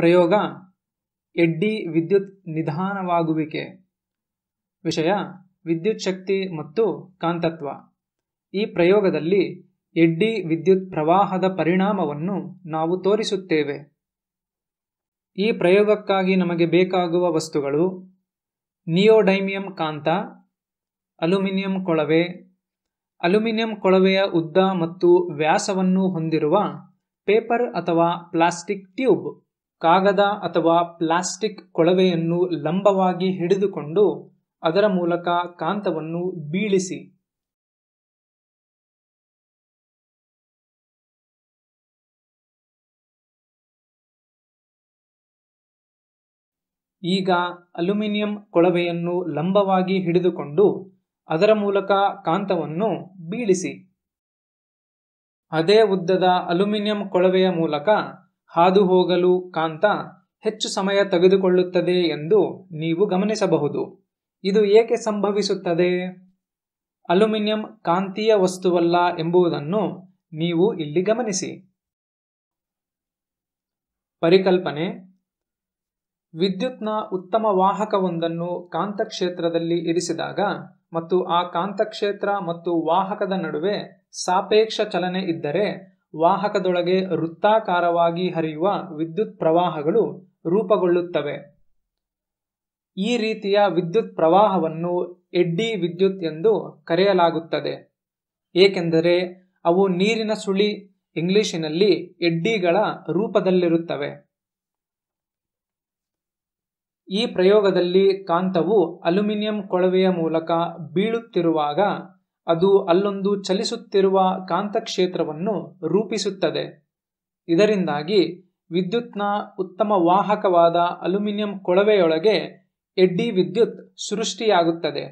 ಪ್ರಯೋಗ ಎಡ್ಡಿ ವಿದ್ಯುತ್ ನಿಧಾನವಾಗುವಿಕೆ ವಿಷಯ ವಿದ್ಯುತ್ ಶಕ್ತಿ ಮತ್ತು ಕಾಂತತ್ವ ಈ ಪ್ರಯೋಗದಲ್ಲಿ ಎಡ್ಡಿ ವಿದ್ಯುತ್ ಪ್ರವಾಹದ ಪರಿಣಾಮವನ್ನು ನಾವು ತೋರಿಸುತ್ತೇವೆ ಈ ಪ್ರಯೋಗಕ್ಕಾಗಿ ನಮಗೆ ಬೇಕಾಗುವ ವಸ್ತುಗಳು ನಿಯೋಡೈಮಿಯಂ ಕಾಂತ ಅಲ್ಯೂಮಿನಿಯಂ ಕೊಳವೆ ಅಲ್ಯೂಮಿನಿಯಂ ಕೊಳವೆಯ ಉದ್ದ ಮತ್ತು ವ್ಯಾಸವನ್ನು ಹೊಂದಿರುವ ಪೇಪರ್ ಅಥವಾ ಪ್ಲಾಸ್ಟಿಕ್ ಟ್ಯೂಬ್ ಕಾಗದ ಅಥವಾ ಪ್ಲಾಸ್ಟಿಕ್ ಕೊಳವೆಯನ್ನು ಲಂಬವಾಗಿ ಹಿಡಿದುಕೊಂಡು ಅದರ ಮೂಲಕ ಕಾಂತವನ್ನು ಬೀಳಿಸಿ ಈಗ ಅಲ್ಯೂಮಿನಿಯಂ ಕೊಳವೆಯನ್ನು ಲಂಬವಾಗಿ ಹಿಡಿದುಕೊಂಡು ಅದರ ಮೂಲಕ ಕಾಂತವನ್ನು ಬೀಳಿಸಿ ಅದೇ ಉದ್ದದ ಅಲ್ಯೂಮಿನಿಯಂ ಕೊಳವೆಯ ಮೂಲಕ ಹಾದು ಹೋಗಲು ಕಾಂತ ಹೆಚ್ಚು ಸಮಯ ತೆಗೆದುಕೊಳ್ಳುತ್ತದೆ ಎಂದು ನೀವು ಗಮನಿಸಬಹುದು ಇದು ಏಕೆ ಸಂಭವಿಸುತ್ತದೆ ಅಲ್ಯೂಮಿನಿಯಂ ಕಾಂತೀಯ ವಸ್ತುವಲ್ಲ ಎಂಬುದನ್ನು ನೀವು ಇಲ್ಲಿ ಗಮನಿಸಿ ಪರಿಕಲ್ಪನೆ ವಿದ್ಯುತ್ನ ಉತ್ತಮ ವಾಹಕವೊಂದನ್ನು ಕಾಂತಕ್ಷೇತ್ರದಲ್ಲಿ ಇರಿಸಿದಾಗ ಮತ್ತು ಆ ಕಾಂತಕ್ಷೇತ್ರ ಮತ್ತು ವಾಹಕದ ನಡುವೆ ಸಾಪೇಕ್ಷ ಚಲನೆ ಇದ್ದರೆ ವಾಹಕದೊಳಗೆ ವೃತ್ತಾಕಾರವಾಗಿ ಹರಿಯುವ ವಿದ್ಯುತ್ ಪ್ರವಾಹಗಳು ರೂಪುಗೊಳ್ಳುತ್ತವೆ ಈ ರೀತಿಯ ವಿದ್ಯುತ್ ಪ್ರವಾಹವನ್ನು ಎಡ್ಡಿ ವಿದ್ಯುತ್ ಎಂದು ಕರೆಯಲಾಗುತ್ತದೆ ಏಕೆಂದರೆ ಅವು ನೀರಿನ ಸುಳಿ ಇಂಗ್ಲಿಶಿನಲ್ಲಿ ಎಡ್ಡಿಗಳ ರೂಪದಲ್ಲಿರುತ್ತವೆ ಈ ಪ್ರಯೋಗದಲ್ಲಿ ಕಾಂತವು ಅಲ್ಯೂಮಿನಿಯಂ ಕೊಳವೆಯ ಮೂಲಕ ಬೀಳುತ್ತಿರುವಾಗ ಅದು ಅಲ್ಲೊಂದು ಚಲಿಸುತ್ತಿರುವ ಕಾಂತಕ್ಷೇತ್ರವನ್ನು ರೂಪಿಸುತ್ತದೆ ಇದರಿಂದಾಗಿ ವಿದ್ಯುತ್ನ ಉತ್ತಮ ವಾಹಕವಾದ ಅಲ್ಯೂಮಿನಿಯಂ ಕೊಳವೆಯೊಳಗೆ ಎಡ್ಡಿ ವಿದ್ಯುತ್ ಸೃಷ್ಟಿಯಾಗುತ್ತದೆ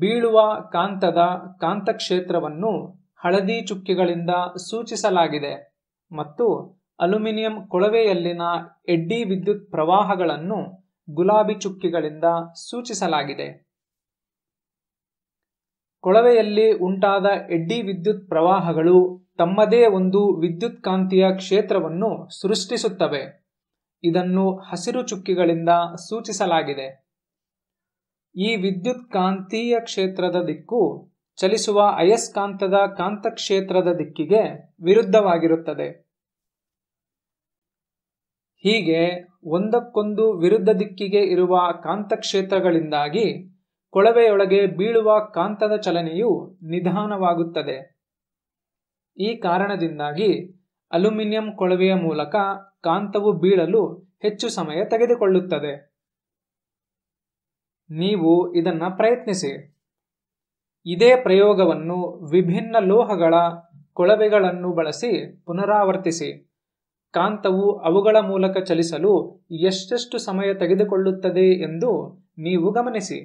ಬೀಳುವ ಕಾಂತದ ಕಾಂತಕ್ಷೇತ್ರವನ್ನು ಹಳದಿ ಚುಕ್ಕಿಗಳಿಂದ ಸೂಚಿಸಲಾಗಿದೆ ಮತ್ತು ಅಲ್ಯೂಮಿನಿಯಂ ಕೊಳವೆಯಲ್ಲಿನ ಎಡ್ಡಿ ವಿದ್ಯುತ್ ಪ್ರವಾಹಗಳನ್ನು ಗುಲಾಬಿ ಚುಕ್ಕಿಗಳಿಂದ ಸೂಚಿಸಲಾಗಿದೆ ಕೊಳವೆಯಲ್ಲಿ ಉಂಟಾದ ಎಡ್ಡಿ ವಿದ್ಯುತ್ ಪ್ರವಾಹಗಳು ತಮ್ಮದೇ ಒಂದು ವಿದ್ಯುತ್ ಕಾಂತೀಯ ಕ್ಷೇತ್ರವನ್ನು ಸೃಷ್ಟಿಸುತ್ತವೆ ಇದನ್ನು ಹಸಿರು ಚುಕ್ಕಿಗಳಿಂದ ಸೂಚಿಸಲಾಗಿದೆ ಈ ವಿದ್ಯುತ್ ಕಾಂತೀಯ ಕ್ಷೇತ್ರದ ದಿಕ್ಕು ಚಲಿಸುವ ಅಯಸ್ಕಾಂತದ ಕಾಂತಕ್ಷೇತ್ರದ ದಿಕ್ಕಿಗೆ ವಿರುದ್ಧವಾಗಿರುತ್ತದೆ ಹೀಗೆ ಒಂದಕ್ಕೊಂದು ವಿರುದ್ಧ ದಿಕ್ಕಿಗೆ ಇರುವ ಕಾಂತಕ್ಷೇತ್ರಗಳಿಂದಾಗಿ ಕೊಳವೆಯೊಳಗೆ ಬೀಳುವ ಕಾಂತದ ಚಲನೆಯು ನಿಧಾನವಾಗುತ್ತದೆ ಈ ಕಾರಣದಿಂದಾಗಿ ಅಲ್ಯೂಮಿನಿಯಂ ಕೊಳವೆಯ ಮೂಲಕ ಕಾಂತವು ಬೀಳಲು ಹೆಚ್ಚು ಸಮಯ ತೆಗೆದುಕೊಳ್ಳುತ್ತದೆ ನೀವು ಇದನ್ನು ಪ್ರಯತ್ನಿಸಿ ಇದೇ ಪ್ರಯೋಗವನ್ನು ವಿಭಿನ್ನ ಲೋಹಗಳ ಕೊಳವೆಗಳನ್ನು ಬಳಸಿ ಪುನರಾವರ್ತಿಸಿ ಕಾಂತವು ಅವುಗಳ ಮೂಲಕ ಚಲಿಸಲು ಎಷ್ಟೆಷ್ಟು ಸಮಯ ತೆಗೆದುಕೊಳ್ಳುತ್ತದೆ ಎಂದು ನೀವು ಗಮನಿಸಿ